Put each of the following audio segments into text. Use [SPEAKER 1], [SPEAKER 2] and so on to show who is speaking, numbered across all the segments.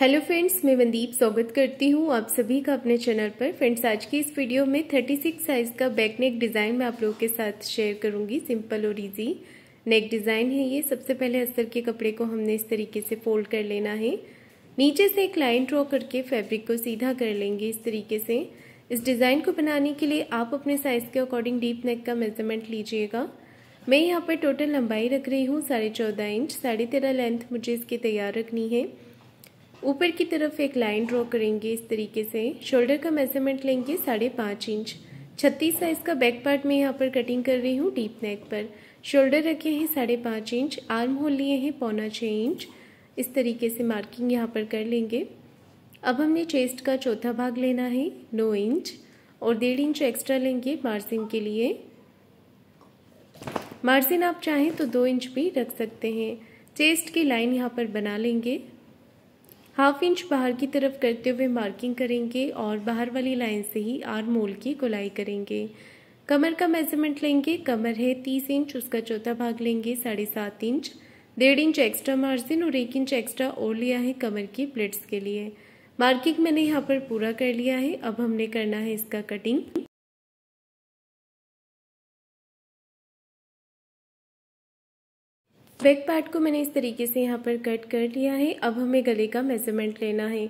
[SPEAKER 1] hello friends मैं वंदीप स्वागत करती हूँ आप सभी का अपने चैनल पर फ्रेंड्स आज की इस वीडियो में 36 साइज का बैक नेक डिज़ाइन मैं आप लोगों के साथ शेयर करूँगी सिंपल और इजी नेक डिज़ाइन है ये सबसे पहले अस्तर के कपड़े को हमने इस तरीके से फोल्ड कर लेना है नीचे से एक लाइन ड्रॉ करके फैब्रिक को सीधा कर लेंगे इस तरीके से इस डिज़ाइन को बनाने के लिए आप अपने साइज़ के अकॉर्डिंग डीप नेक का मेजरमेंट लीजिएगा मैं यहाँ पर टोटल लंबाई रख रही हूँ साढ़े चौदह इंच साढ़े तेरह लेंथ मुझे इसकी तैयार रखनी है ऊपर की तरफ एक लाइन ड्रॉ करेंगे इस तरीके से शोल्डर का मेजरमेंट लेंगे साढ़े पाँच इंच छत्तीस साइज का बैक पार्ट में यहाँ पर कटिंग कर रही हूँ डीप नेक पर शोल्डर रखे हैं साढ़े पाँच इंच आर्म होल लिए हैं पौना छः इंच इस तरीके से मार्किंग यहाँ पर कर लेंगे अब हमने चेस्ट का चौथा भाग लेना है नौ इंच और डेढ़ इंच एक्स्ट्रा लेंगे मार्जिन के लिए मार्जिन आप चाहें तो दो इंच भी रख सकते हैं चेस्ट की लाइन यहाँ पर बना लेंगे हाफ इंच बाहर की तरफ करते हुए मार्किंग करेंगे और बाहर वाली लाइन से ही आर मोल की गोलाई करेंगे कमर का मेजरमेंट लेंगे कमर है तीस इंच उसका चौथा भाग लेंगे साढ़े सात इंच डेढ़ इंच एक्स्ट्रा मार्जिन और एक इंच एक्स्ट्रा और लिया है कमर
[SPEAKER 2] की प्लेट्स के लिए मार्किंग मैंने यहाँ पर पूरा कर लिया है अब हमने करना है इसका कटिंग बैक पार्ट को मैंने इस तरीके से यहाँ पर कट कर लिया है अब हमें गले का
[SPEAKER 1] मेजरमेंट लेना है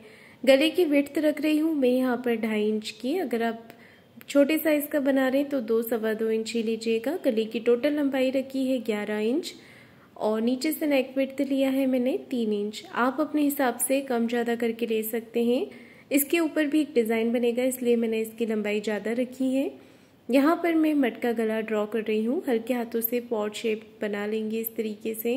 [SPEAKER 1] गले की विड्थ रख रही हूँ मैं यहाँ पर ढाई इंच की अगर आप छोटे साइज़ का बना रहे हैं तो दो सवा दो इंच ही लीजिएगा गले की टोटल लंबाई रखी है ग्यारह इंच और नीचे से नेक विड्थ लिया है मैंने तीन इंच आप अपने हिसाब से कम ज़्यादा करके ले सकते हैं इसके ऊपर भी एक डिज़ाइन बनेगा इसलिए मैंने इसकी लंबाई ज़्यादा रखी है यहाँ पर मैं मटका गला ड्रॉ कर रही हूँ हल्के हाथों से पॉट शेप बना लेंगे इस तरीके से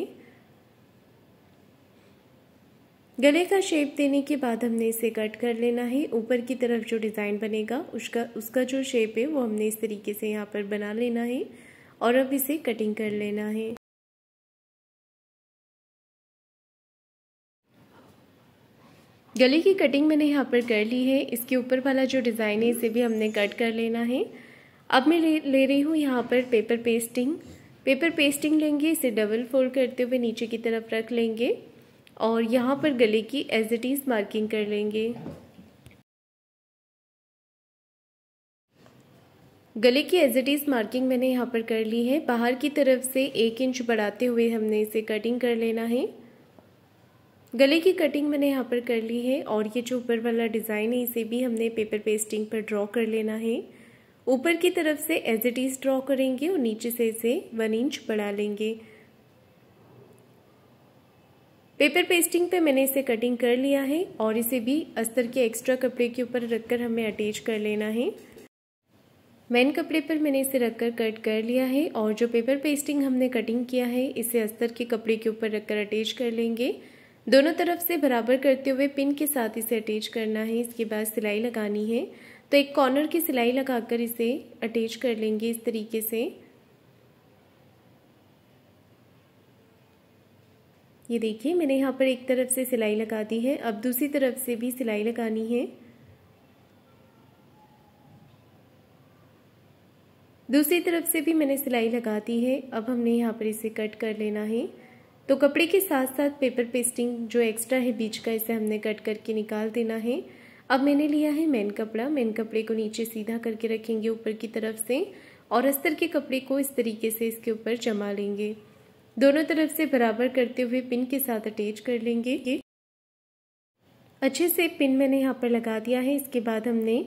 [SPEAKER 1] गले का शेप देने के बाद हमने इसे कट कर लेना है ऊपर की तरफ जो डिज़ाइन बनेगा उसका उसका
[SPEAKER 2] जो शेप है वो हमने इस तरीके से यहाँ पर बना लेना है और अब इसे कटिंग कर लेना है गले की कटिंग मैंने यहाँ पर कर ली है इसके ऊपर वाला जो डिज़ाइन है इसे भी हमने कट
[SPEAKER 1] कर लेना है अब मैं ले ले रही हूँ यहाँ पर पेपर पेस्टिंग पेपर पेस्टिंग लेंगे इसे डबल फोल्ड करते हुए नीचे की तरफ रख लेंगे और यहाँ पर गले की एज इट इज़ मार्किंग कर लेंगे गले की एज इट इज़ मार्किंग मैंने यहाँ पर कर ली है बाहर की तरफ से एक इंच बढ़ाते हुए हमने इसे कटिंग कर लेना है गले की कटिंग मैंने यहाँ पर कर ली है और ये जो ऊपर वाला डिज़ाइन है इसे भी हमने पेपर पेस्टिंग पर ड्रॉ कर लेना है ऊपर की तरफ से एज इट इज़ ड्रॉ करेंगे और नीचे से इसे वन इंच बढ़ा लेंगे पेपर पेस्टिंग पे मैंने इसे कटिंग कर लिया है और इसे भी अस्तर के एक्स्ट्रा कपड़े के ऊपर रखकर हमें अटैच कर लेना है मैन कपड़े पर मैंने इसे रखकर कट कर लिया है और जो पेपर पेस्टिंग हमने कटिंग किया है इसे अस्तर के कपड़े के ऊपर रखकर अटैच कर लेंगे दोनों तरफ से बराबर करते हुए पिन के साथ इसे अटैच करना है इसके बाद सिलाई लगानी है तो एक कॉर्नर की सिलाई लगाकर इसे अटैच कर लेंगे इस तरीके से ये देखिए मैंने यहाँ पर एक तरफ से सिलाई लगा दी है अब दूसरी तरफ से भी सिलाई लगानी है दूसरी तरफ से भी मैंने सिलाई लगा दी है अब हमने यहाँ पर इसे कट कर लेना है तो कपड़े के साथ साथ पेपर पेस्टिंग जो एक्स्ट्रा है बीच का इसे हमने कट करके निकाल देना है अब मैंने लिया है मैन कपड़ा मैन कपड़े को नीचे सीधा करके रखेंगे ऊपर की तरफ से और अस्तर के कपड़े को इस तरीके से इसके ऊपर जमा लेंगे दोनों तरफ से बराबर करते हुए पिन के साथ अटैच कर लेंगे अच्छे से पिन मैंने यहाँ पर लगा दिया है इसके बाद हमने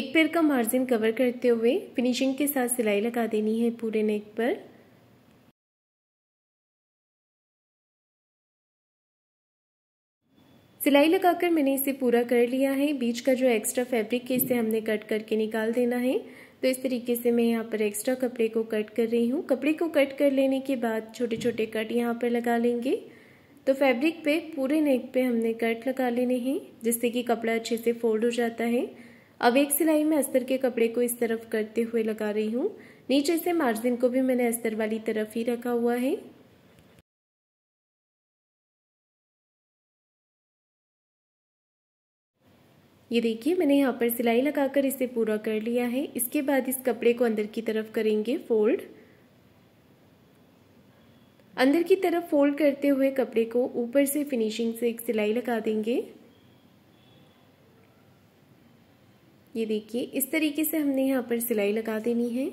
[SPEAKER 1] एक पैर का मार्जिन
[SPEAKER 2] कवर करते हुए फिनिशिंग के साथ सिलाई लगा देनी है पूरे नेक पर सिलाई लगाकर मैंने इसे पूरा कर लिया है बीच का जो एक्स्ट्रा फैब्रिक है इसे हमने कट करके निकाल देना
[SPEAKER 1] है तो इस तरीके से मैं यहाँ पर एक्स्ट्रा कपड़े को कट कर रही हूँ कपड़े को कट कर लेने के बाद छोटे छोटे कट यहाँ पर लगा लेंगे तो फैब्रिक पे पूरे नेक पे हमने कट लगा लेने हैं जिससे कि कपड़ा अच्छे से फोल्ड हो जाता है अब एक सिलाई में अस्तर के कपड़े
[SPEAKER 2] को इस तरफ करते हुए लगा रही हूँ नीचे से मार्जिन को भी मैंने अस्तर वाली तरफ ही रखा हुआ है ये देखिए मैंने यहाँ पर सिलाई लगाकर इसे पूरा कर लिया
[SPEAKER 1] है इसके बाद इस कपड़े को अंदर की तरफ करेंगे फोल्ड अंदर की तरफ फोल्ड करते हुए कपड़े को ऊपर से फिनिशिंग से एक सिलाई लगा देंगे ये देखिए इस तरीके से हमने
[SPEAKER 2] यहाँ पर सिलाई लगा देनी है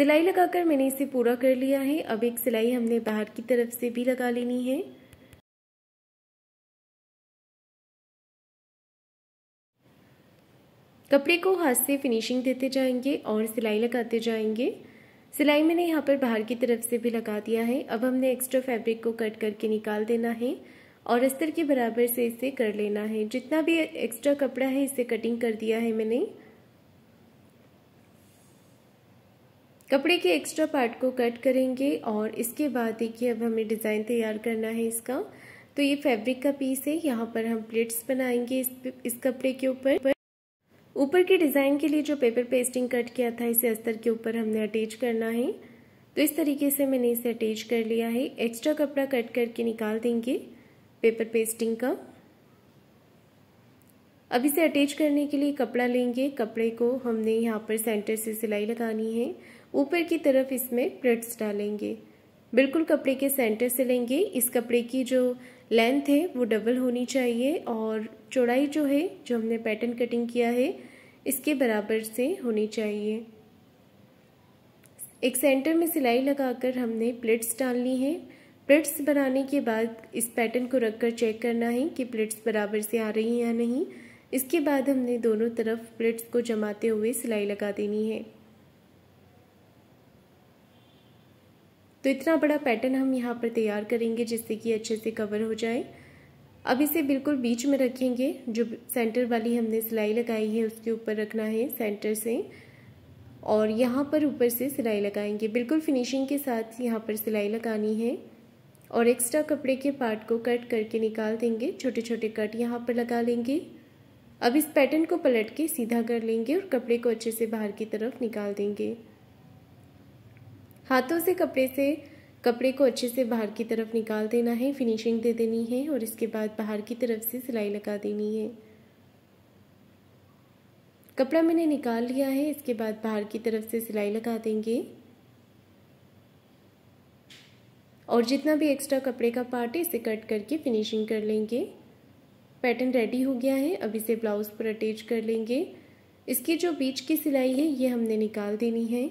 [SPEAKER 2] सिलाई लगाकर मैंने इसे पूरा कर लिया है अब एक सिलाई हमने बाहर की तरफ से भी लगा लेनी है कपड़े को हाथ से फिनिशिंग देते जाएंगे और सिलाई
[SPEAKER 1] लगाते जाएंगे सिलाई मैंने यहाँ पर बाहर की तरफ से भी लगा दिया है अब हमने एक्स्ट्रा फैब्रिक को कट करके निकाल देना है और अस्तर के बराबर से इसे कर लेना है जितना भी एक्स्ट्रा कपड़ा है इसे कटिंग कर दिया है मैंने कपड़े के एक्स्ट्रा पार्ट को कट करेंगे और इसके बाद देखिए अब हमें डिज़ाइन तैयार करना है इसका तो ये फैब्रिक का पीस है यहाँ पर हम प्लेट्स बनाएंगे इस, इस कपड़े के ऊपर ऊपर के डिज़ाइन के लिए जो पेपर पेस्टिंग कट किया था इसे अस्तर के ऊपर हमने अटैच करना है तो इस तरीके से मैंने इसे अटैच कर लिया है एक्स्ट्रा कपड़ा कट करके निकाल देंगे पेपर पेस्टिंग का अब इसे अटैच करने के लिए कपड़ा लेंगे कपड़े को हमने यहाँ पर सेंटर से सिलाई लगानी है ऊपर की तरफ इसमें प्लेट्स डालेंगे बिल्कुल कपड़े के सेंटर से लेंगे इस कपड़े की जो लेंथ है वो डबल होनी चाहिए और चौड़ाई जो है जो हमने पैटर्न कटिंग किया है इसके बराबर से होनी चाहिए एक सेंटर में सिलाई लगाकर हमने प्लेट्स डालनी है प्लेट्स बनाने के बाद इस पैटर्न को रखकर चेक करना है कि प्लेट्स बराबर से आ रही हैं या नहीं इसके बाद हमने दोनों तरफ प्लेट्स को जमाते हुए सिलाई लगा देनी है तो इतना बड़ा पैटर्न हम यहाँ पर तैयार करेंगे जिससे कि अच्छे से कवर हो जाए अब इसे बिल्कुल बीच में रखेंगे जो सेंटर वाली हमने सिलाई लगाई है उसके ऊपर रखना है सेंटर से और यहाँ पर ऊपर से सिलाई लगाएंगे बिल्कुल फिनिशिंग के साथ यहाँ पर सिलाई लगानी है और एक्स्ट्रा कपड़े के पार्ट को कट करके निकाल देंगे छोटे छोटे कट यहाँ पर लगा लेंगे अब इस पैटर्न को पलट के सीधा कर लेंगे और कपड़े को अच्छे से बाहर की तरफ निकाल देंगे हाथों से कपड़े से कपड़े को अच्छे से बाहर की तरफ निकाल देना है फिनिशिंग दे देनी है और इसके बाद बाहर की तरफ से सिलाई लगा देनी है कपड़ा मैंने निकाल लिया है इसके बाद बाहर की तरफ से सिलाई लगा देंगे और जितना भी एक्स्ट्रा कपड़े का पार्ट है इसे कट करके फिनिशिंग कर लेंगे पैटर्न रेडी हो गया है अब इसे ब्लाउज़ पर अटैच कर लेंगे इसकी जो बीच की सिलाई है ये हमने निकाल देनी है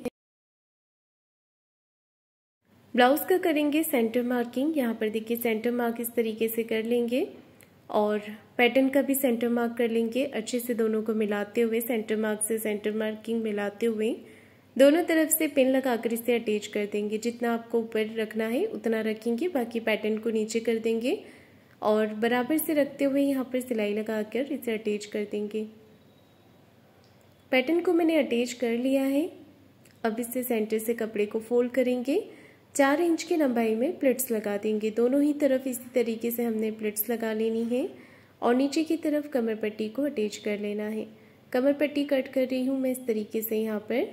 [SPEAKER 1] ब्लाउज का करेंगे सेंटर मार्किंग यहाँ पर देखिए सेंटर मार्क इस तरीके से कर लेंगे और पैटर्न का भी सेंटर मार्क कर लेंगे अच्छे से दोनों को मिलाते हुए सेंटर मार्क से सेंटर मार्किंग मिलाते हुए दोनों तरफ से पिन लगाकर इसे अटैच कर देंगे जितना आपको ऊपर रखना है उतना रखेंगे बाकी पैटर्न को नीचे कर देंगे और बराबर से रखते हुए यहाँ पर सिलाई लगाकर इसे अटैच कर देंगे पैटर्न को मैंने अटैच कर लिया है अब इसे सेंटर से कपड़े को फोल्ड करेंगे चार इंच की लंबाई में प्लेट्स लगा देंगे दोनों ही तरफ इसी तरीके से हमने प्लेट्स लगा लेनी है और नीचे की तरफ कमर पट्टी को अटैच कर लेना है कमर पट्टी कट कर रही हूँ मैं इस तरीके से यहाँ पर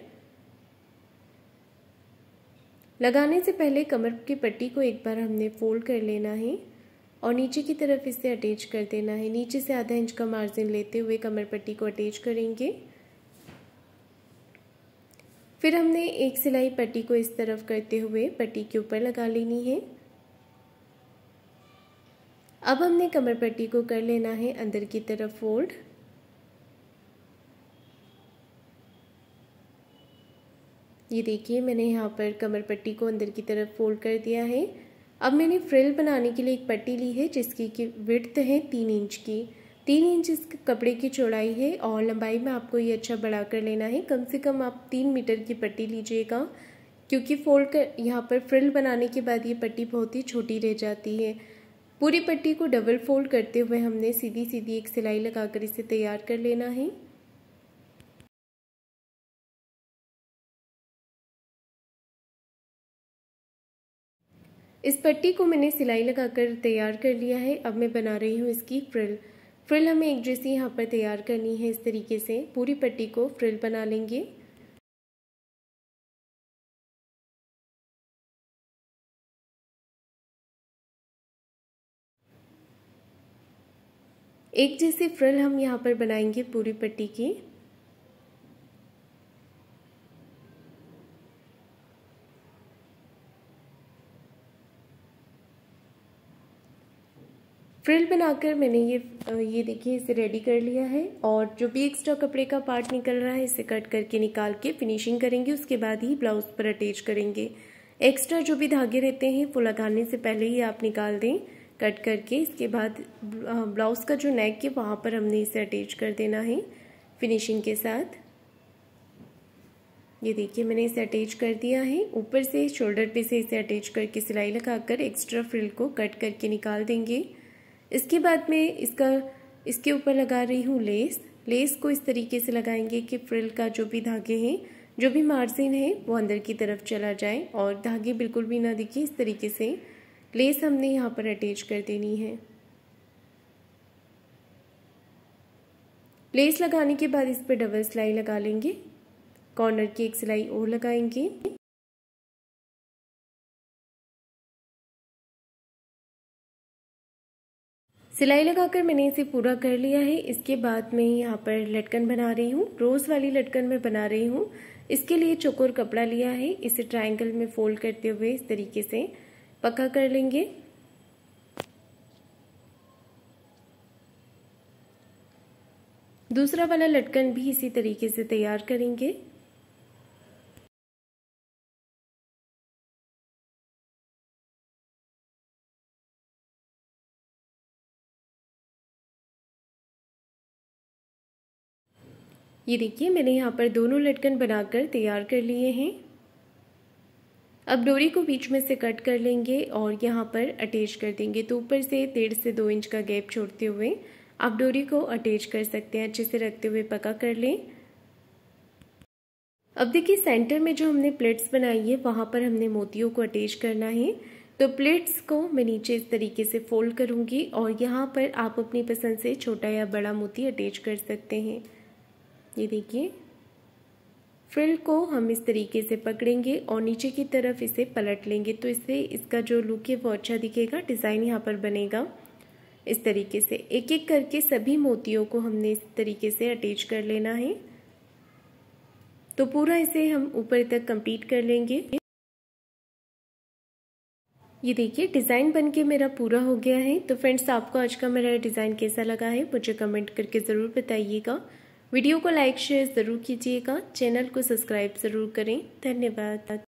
[SPEAKER 1] लगाने से पहले कमर की पट्टी को एक बार हमने फोल्ड कर लेना है और नीचे की तरफ इसे अटैच कर देना है नीचे से आधा इंच का मार्जिन लेते हुए कमर पट्टी को अटैच करेंगे फिर हमने एक सिलाई पट्टी को इस तरफ करते हुए पट्टी के ऊपर लगा लेनी है अब हमने कमर पट्टी को कर लेना है अंदर की तरफ फोल्ड ये देखिए मैंने यहाँ पर कमर पट्टी को अंदर की तरफ फोल्ड कर दिया है अब मैंने फ्रिल बनाने के लिए एक पट्टी ली है जिसकी की विड्थ है तीन इंच की तीन इंच इस कपड़े की चौड़ाई है और लंबाई में आपको ये अच्छा बढ़ा कर लेना है कम से कम आप तीन मीटर की पट्टी लीजिएगा क्योंकि फोल्ड कर यहाँ पर फ्रिल बनाने के बाद ये पट्टी बहुत ही छोटी रह जाती है पूरी पट्टी को डबल फोल्ड करते हुए हमने सीधी सीधी एक सिलाई लगाकर
[SPEAKER 2] इसे तैयार कर लेना है इस पट्टी को मैंने सिलाई लगाकर तैयार कर लिया है अब मैं बना रही हूँ इसकी फ्रिल फ्रिल हमें एक जैसी यहाँ पर तैयार करनी है इस तरीके से पूरी पट्टी को फ्रिल बना लेंगे एक जैसी फ्रिल हम
[SPEAKER 1] यहाँ पर बनाएंगे पूरी पट्टी की फ्रिल बनाकर मैंने ये ये देखिए इसे रेडी कर लिया है और जो भी एक्स्ट्रा कपड़े का पार्ट निकल रहा है इसे कट करके निकाल के फिनिशिंग करेंगे उसके बाद ही ब्लाउज पर अटैच करेंगे एक्स्ट्रा जो भी धागे रहते हैं वो लगाने से पहले ही आप निकाल दें कट करके इसके बाद ब्लाउज़ का जो नेक है वहाँ पर हमने इसे अटैच कर देना है फिनिशिंग के साथ ये देखिए मैंने इसे अटैच कर दिया है ऊपर से शोल्डर पे से इसे अटैच करके सिलाई लगाकर एक्स्ट्रा फ्रिल को कट करके निकाल देंगे इसके बाद मैं इसका इसके ऊपर लगा रही हूँ लेस लेस को इस तरीके से लगाएंगे कि फ्रिल का जो भी धागे हैं जो भी मार्जिन है वो अंदर की तरफ चला जाए और धागे बिल्कुल भी ना दिखे इस तरीके से लेस हमने यहाँ पर अटैच कर देनी है
[SPEAKER 2] लेस लगाने के बाद इस पर डबल सिलाई लगा लेंगे कॉर्नर की एक सिलाई और लगाएंगे सिलाई लगाकर मैंने इसे पूरा कर लिया है इसके
[SPEAKER 1] बाद मैं यहाँ पर लटकन बना रही हूँ रोज़ वाली लटकन में बना रही हूँ इसके लिए चोकोर कपड़ा लिया है इसे ट्रायंगल में फोल्ड करते हुए इस तरीके से पक्का कर लेंगे
[SPEAKER 2] दूसरा वाला लटकन भी इसी तरीके से तैयार करेंगे ये देखिए मैंने यहाँ पर दोनों लटकन बनाकर तैयार कर
[SPEAKER 1] लिए हैं अब डोरी को बीच में से कट कर लेंगे और यहाँ पर अटैच कर देंगे तो ऊपर से डेढ़ से दो इंच का गैप छोड़ते हुए आप डोरी को अटैच कर सकते हैं अच्छे से रखते हुए पका कर लें अब देखिए सेंटर में जो हमने प्लेट्स बनाई है वहाँ पर हमने मोतियों को अटैच करना है तो प्लेट्स को मैं नीचे इस तरीके से फोल्ड करूँगी और यहाँ पर आप अपनी पसंद से छोटा या बड़ा मोती अटैच कर सकते हैं ये देखिए फ्रिल को हम इस तरीके से पकड़ेंगे और नीचे की तरफ इसे पलट लेंगे तो इससे इसका जो लुक है वो अच्छा दिखेगा डिज़ाइन यहाँ पर बनेगा इस तरीके से एक एक करके सभी मोतियों को हमने इस तरीके से अटैच कर लेना है तो पूरा इसे हम ऊपर तक कंप्लीट कर लेंगे ये देखिए डिज़ाइन बनके मेरा पूरा हो गया है तो फ्रेंड्स आपको आज का मेरा डिज़ाइन कैसा लगा है मुझे कमेंट करके
[SPEAKER 2] ज़रूर बताइएगा वीडियो को लाइक शेयर ज़रूर कीजिएगा चैनल को सब्सक्राइब ज़रूर करें धन्यवाद